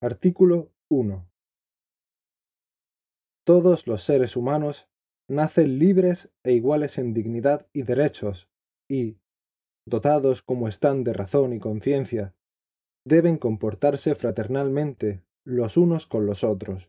Artículo 1. Todos los seres humanos nacen libres e iguales en dignidad y derechos, y, dotados como están de razón y conciencia, deben comportarse fraternalmente los unos con los otros.